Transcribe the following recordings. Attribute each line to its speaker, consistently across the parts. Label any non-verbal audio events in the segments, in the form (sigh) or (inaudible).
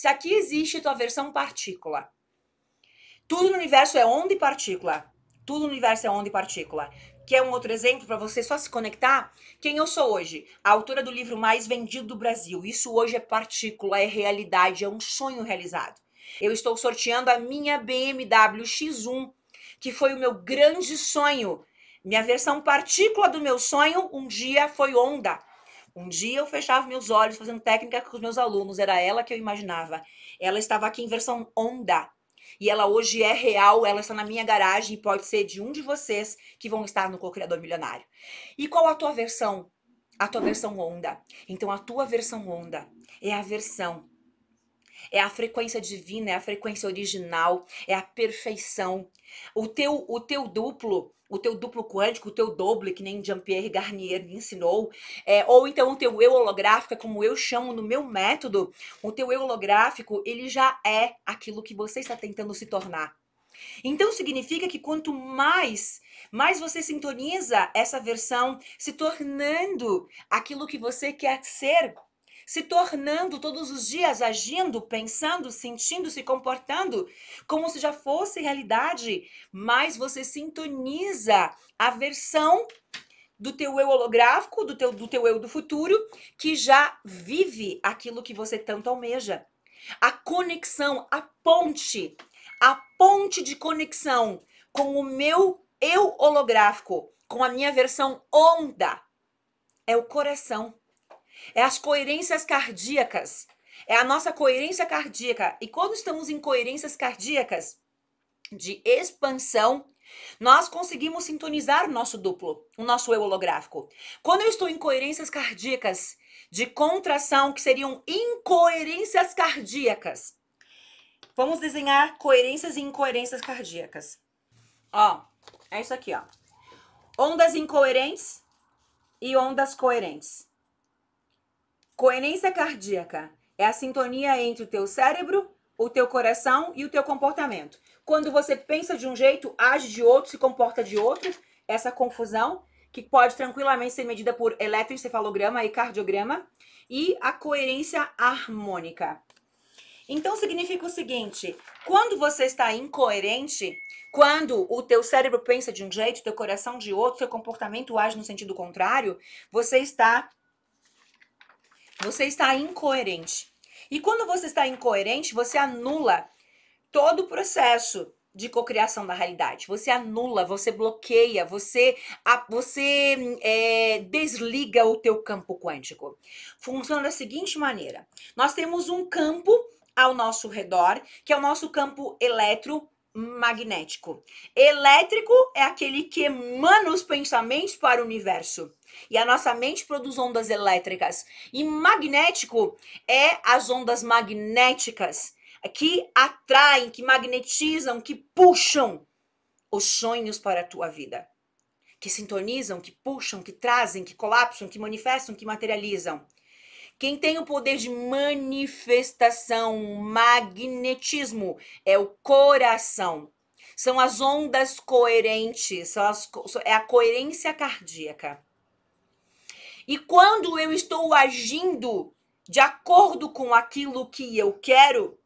Speaker 1: Se aqui existe tua versão partícula, tudo no universo é onda e partícula. Tudo no universo é onda e partícula. Que é um outro exemplo para você só se conectar. Quem eu sou hoje? A autora do livro mais vendido do Brasil. Isso hoje é partícula, é realidade, é um sonho realizado. Eu estou sorteando a minha BMW X1, que foi o meu grande sonho. Minha versão partícula do meu sonho um dia foi onda. Um dia eu fechava meus olhos fazendo técnica com os meus alunos, era ela que eu imaginava. Ela estava aqui em versão onda. E ela hoje é real, ela está na minha garagem e pode ser de um de vocês que vão estar no co-criador milionário. E qual a tua versão? A tua versão onda. Então a tua versão onda é a versão é a frequência divina, é a frequência original, é a perfeição. O teu, o teu duplo, o teu duplo quântico, o teu doble, que nem Jean-Pierre Garnier me ensinou, é, ou então o teu eu holográfico, é como eu chamo no meu método, o teu eu holográfico, ele já é aquilo que você está tentando se tornar. Então significa que quanto mais, mais você sintoniza essa versão se tornando aquilo que você quer ser, se tornando todos os dias, agindo, pensando, sentindo, se comportando como se já fosse realidade, mas você sintoniza a versão do teu eu holográfico, do teu, do teu eu do futuro, que já vive aquilo que você tanto almeja. A conexão, a ponte, a ponte de conexão com o meu eu holográfico, com a minha versão onda, é o coração. É as coerências cardíacas. É a nossa coerência cardíaca. E quando estamos em coerências cardíacas de expansão, nós conseguimos sintonizar o nosso duplo, o nosso eu holográfico. Quando eu estou em coerências cardíacas de contração, que seriam incoerências cardíacas. Vamos desenhar coerências e incoerências cardíacas. Ó, é isso aqui, ó. Ondas incoerentes e ondas coerentes. Coerência cardíaca é a sintonia entre o teu cérebro, o teu coração e o teu comportamento. Quando você pensa de um jeito, age de outro, se comporta de outro, essa confusão que pode tranquilamente ser medida por eletroencefalograma e cardiograma e a coerência harmônica. Então significa o seguinte: quando você está incoerente, quando o teu cérebro pensa de um jeito, teu coração de outro, teu comportamento age no sentido contrário, você está você está incoerente. E quando você está incoerente, você anula todo o processo de cocriação da realidade. Você anula, você bloqueia, você, a, você é, desliga o teu campo quântico. Funciona da seguinte maneira: nós temos um campo ao nosso redor, que é o nosso campo eletro magnético. Elétrico é aquele que emana os pensamentos para o universo. E a nossa mente produz ondas elétricas. E magnético é as ondas magnéticas que atraem, que magnetizam, que puxam os sonhos para a tua vida. Que sintonizam, que puxam, que trazem, que colapsam, que manifestam, que materializam. Quem tem o poder de manifestação, magnetismo, é o coração. São as ondas coerentes, são as, é a coerência cardíaca. E quando eu estou agindo de acordo com aquilo que eu quero,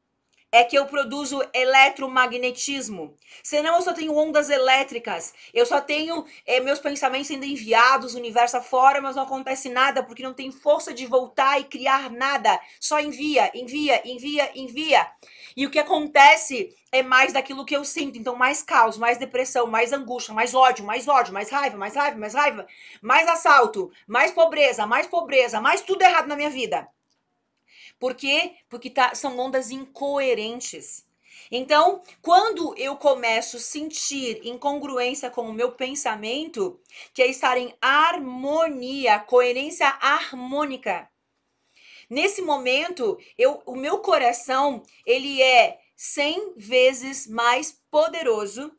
Speaker 1: é que eu produzo eletromagnetismo. Senão eu só tenho ondas elétricas. Eu só tenho é, meus pensamentos sendo enviados o universo afora, mas não acontece nada porque não tem força de voltar e criar nada. Só envia, envia, envia, envia. E o que acontece é mais daquilo que eu sinto. Então, mais caos, mais depressão, mais angústia, mais ódio, mais ódio, mais raiva, mais raiva, mais raiva, mais assalto, mais pobreza, mais pobreza, mais tudo errado na minha vida. Por quê? Porque tá, são ondas incoerentes. Então, quando eu começo a sentir incongruência com o meu pensamento, que é estar em harmonia, coerência harmônica. Nesse momento, eu, o meu coração, ele é 100 vezes mais poderoso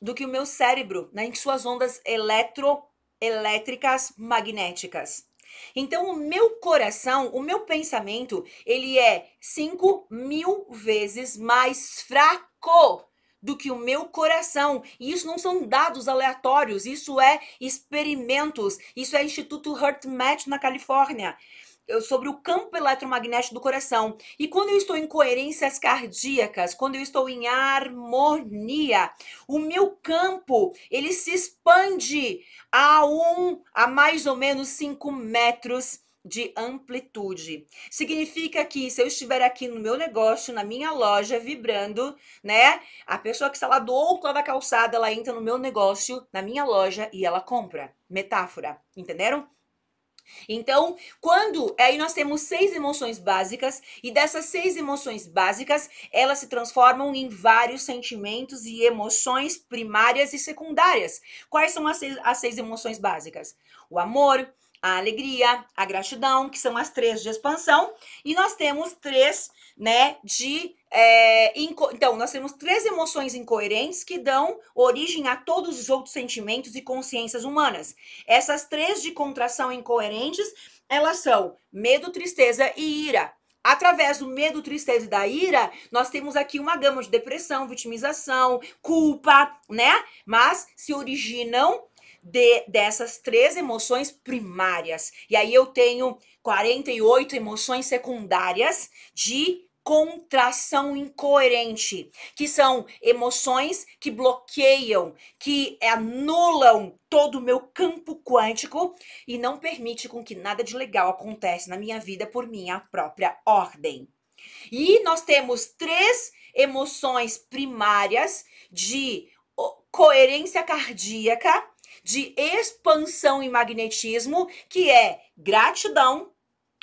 Speaker 1: do que o meu cérebro, né, em suas ondas eletro, elétricas magnéticas. Então, o meu coração, o meu pensamento, ele é 5 mil vezes mais fraco do que o meu coração. E isso não são dados aleatórios, isso é experimentos, isso é Instituto Match na Califórnia sobre o campo eletromagnético do coração. E quando eu estou em coerências cardíacas, quando eu estou em harmonia, o meu campo ele se expande a um a mais ou menos 5 metros de amplitude. Significa que se eu estiver aqui no meu negócio, na minha loja, vibrando, né? A pessoa que está lá do outro lado da calçada, ela entra no meu negócio, na minha loja e ela compra. Metáfora, entenderam? Então, quando aí nós temos seis emoções básicas e dessas seis emoções básicas, elas se transformam em vários sentimentos e emoções primárias e secundárias. Quais são as seis, as seis emoções básicas? O amor, a alegria, a gratidão, que são as três de expansão, e nós temos três, né, de é, então, nós temos três emoções incoerentes que dão origem a todos os outros sentimentos e consciências humanas. Essas três de contração incoerentes, elas são medo, tristeza e ira. Através do medo, tristeza e da ira, nós temos aqui uma gama de depressão, vitimização, culpa, né? Mas se originam de, dessas três emoções primárias. E aí eu tenho 48 emoções secundárias de contração incoerente, que são emoções que bloqueiam, que anulam todo o meu campo quântico e não permite com que nada de legal aconteça na minha vida por minha própria ordem. E nós temos três emoções primárias de coerência cardíaca, de expansão e magnetismo, que é gratidão,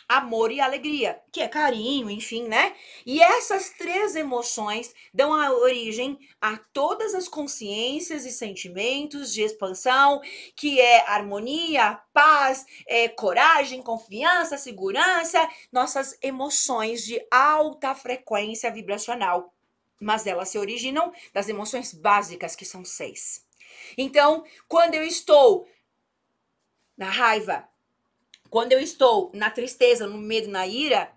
Speaker 1: amor e alegria, que é carinho, enfim, né? E essas três emoções dão a origem a todas as consciências e sentimentos de expansão, que é harmonia, paz, é, coragem, confiança, segurança, nossas emoções de alta frequência vibracional. Mas elas se originam das emoções básicas, que são seis. Então, quando eu estou na raiva, quando eu estou na tristeza, no medo, na ira,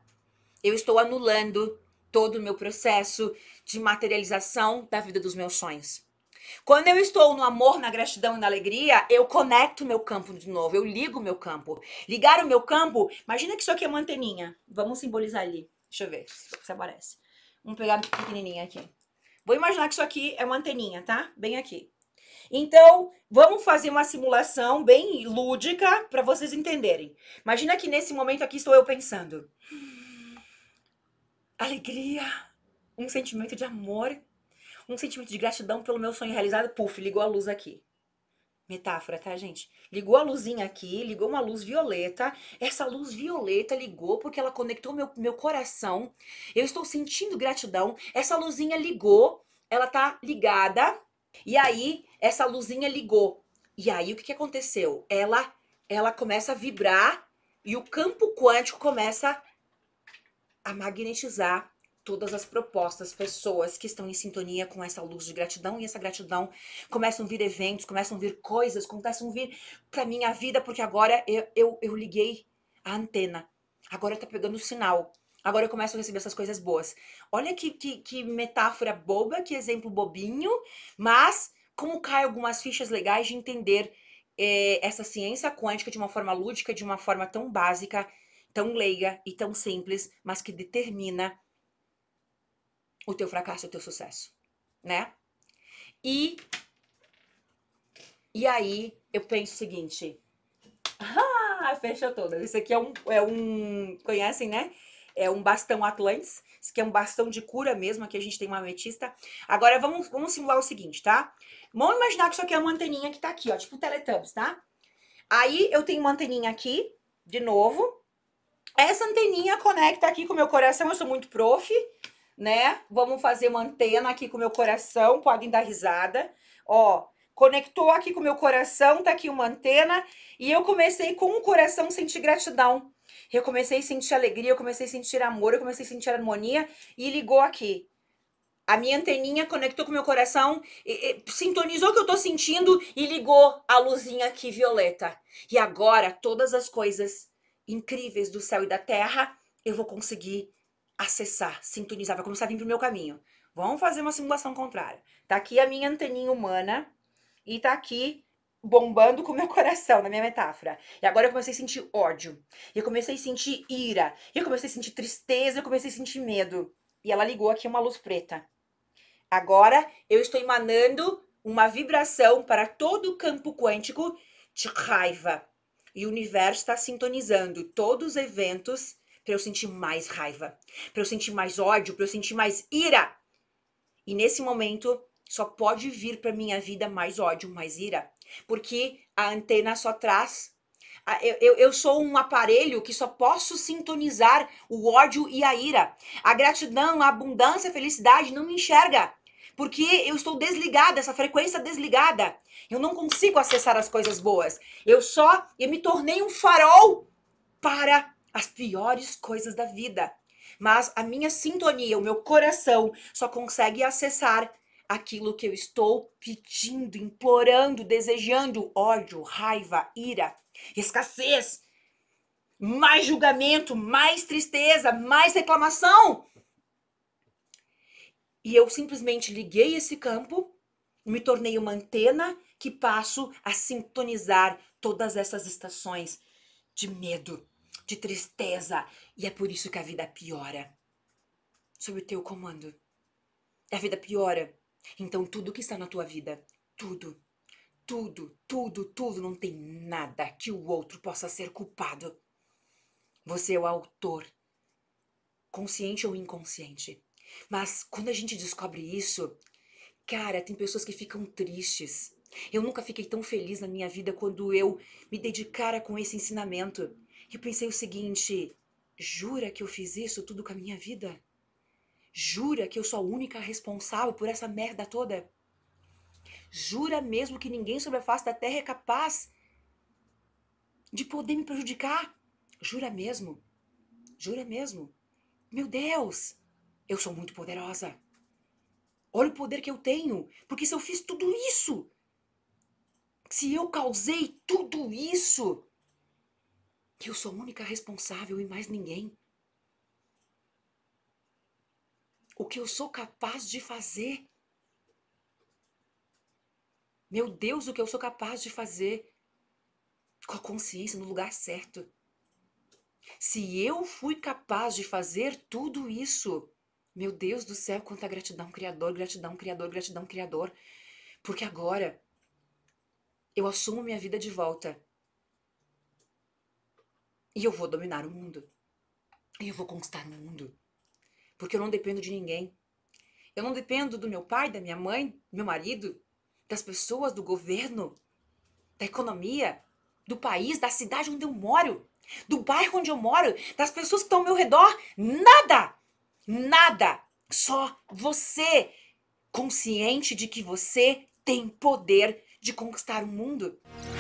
Speaker 1: eu estou anulando todo o meu processo de materialização da vida dos meus sonhos. Quando eu estou no amor, na gratidão e na alegria, eu conecto meu campo de novo, eu ligo meu campo. Ligar o meu campo, imagina que isso aqui é uma anteninha. Vamos simbolizar ali. Deixa eu ver se aparece. Vamos pegar pequenininha aqui. Vou imaginar que isso aqui é uma anteninha, tá? Bem aqui. Então, vamos fazer uma simulação bem lúdica para vocês entenderem. Imagina que nesse momento aqui estou eu pensando. Alegria, um sentimento de amor, um sentimento de gratidão pelo meu sonho realizado. Puf, ligou a luz aqui. Metáfora, tá, gente? Ligou a luzinha aqui, ligou uma luz violeta. Essa luz violeta ligou porque ela conectou meu, meu coração. Eu estou sentindo gratidão. Essa luzinha ligou, ela tá ligada. E aí, essa luzinha ligou. E aí o que, que aconteceu? Ela ela começa a vibrar e o campo quântico começa a magnetizar todas as propostas, pessoas que estão em sintonia com essa luz de gratidão e essa gratidão começam a vir eventos, começam a vir coisas, começam a vir para minha vida porque agora eu, eu, eu liguei a antena, agora tá pegando o sinal, agora eu começo a receber essas coisas boas. Olha que, que, que metáfora boba, que exemplo bobinho, mas como cai algumas fichas legais de entender é, essa ciência quântica de uma forma lúdica, de uma forma tão básica, tão leiga e tão simples, mas que determina o teu fracasso, o teu sucesso, né? E e aí eu penso o seguinte, (laughs) ah, fecha todas. Isso aqui é um, é um conhecem, né? é um bastão Atlantis, que é um bastão de cura mesmo, aqui a gente tem uma ametista. Agora vamos, vamos simular o seguinte, tá? Vamos imaginar que isso aqui é uma anteninha que tá aqui, ó, tipo Teletubbies, tá? Aí eu tenho uma anteninha aqui, de novo. Essa anteninha conecta aqui com o meu coração, eu sou muito prof, né? Vamos fazer uma antena aqui com o meu coração, podem dar risada. Ó, conectou aqui com o meu coração, tá aqui uma antena, e eu comecei com o coração sentir gratidão. Eu comecei a sentir alegria, eu comecei a sentir amor, eu comecei a sentir harmonia e ligou aqui. A minha anteninha conectou com o meu coração, e, e, sintonizou o que eu tô sentindo e ligou a luzinha aqui violeta. E agora todas as coisas incríveis do céu e da terra eu vou conseguir acessar, sintonizar, vai começar a vir pro meu caminho. Vamos fazer uma simulação contrária. Tá aqui a minha anteninha humana e tá aqui bombando com meu coração, na minha metáfora. E agora eu comecei a sentir ódio. E eu comecei a sentir ira. E eu comecei a sentir tristeza, eu comecei a sentir medo. E ela ligou aqui uma luz preta. Agora eu estou emanando uma vibração para todo o campo quântico de raiva. E o universo está sintonizando todos os eventos para eu sentir mais raiva, para eu sentir mais ódio, para eu sentir mais ira. E nesse momento só pode vir para minha vida mais ódio, mais ira porque a antena só traz. Eu, eu, eu, sou um aparelho que só posso sintonizar o ódio e a ira. A gratidão, a abundância, a felicidade não me enxerga. Porque eu estou desligada, essa frequência desligada. Eu não consigo acessar as coisas boas. Eu só eu me tornei um farol para as piores coisas da vida. Mas a minha sintonia, o meu coração, só consegue acessar aquilo que eu estou pedindo, implorando, desejando: ódio, raiva, ira, escassez, mais julgamento, mais tristeza, mais reclamação. E eu simplesmente liguei esse campo, me tornei uma antena que passo a sintonizar todas essas estações de medo, de tristeza, e é por isso que a vida piora. Sob o teu comando. A vida piora então tudo que está na tua vida, tudo, tudo, tudo, tudo, não tem nada que o outro possa ser culpado. Você é o autor, consciente ou inconsciente. Mas quando a gente descobre isso, cara, tem pessoas que ficam tristes. Eu nunca fiquei tão feliz na minha vida quando eu me dedicara com esse ensinamento. Eu pensei o seguinte: jura que eu fiz isso tudo com a minha vida? Jura que eu sou a única responsável por essa merda toda? Jura mesmo que ninguém sobre a face da terra é capaz de poder me prejudicar? Jura mesmo? Jura mesmo? Meu Deus, eu sou muito poderosa. Olha o poder que eu tenho, porque se eu fiz tudo isso, se eu causei tudo isso, eu sou a única responsável e mais ninguém. o que eu sou capaz de fazer. Meu Deus, o que eu sou capaz de fazer com a consciência no lugar certo. Se eu fui capaz de fazer tudo isso, meu Deus do céu, quanta gratidão, Criador, gratidão, Criador, gratidão, Criador. Porque agora eu assumo minha vida de volta. E eu vou dominar o mundo. E eu vou conquistar o mundo porque eu não dependo de ninguém. Eu não dependo do meu pai, da minha mãe, do meu marido, das pessoas, do governo, da economia, do país, da cidade onde eu moro, do bairro onde eu moro, das pessoas que estão ao meu redor. Nada! Nada! Só você, consciente de que você tem poder de conquistar o mundo.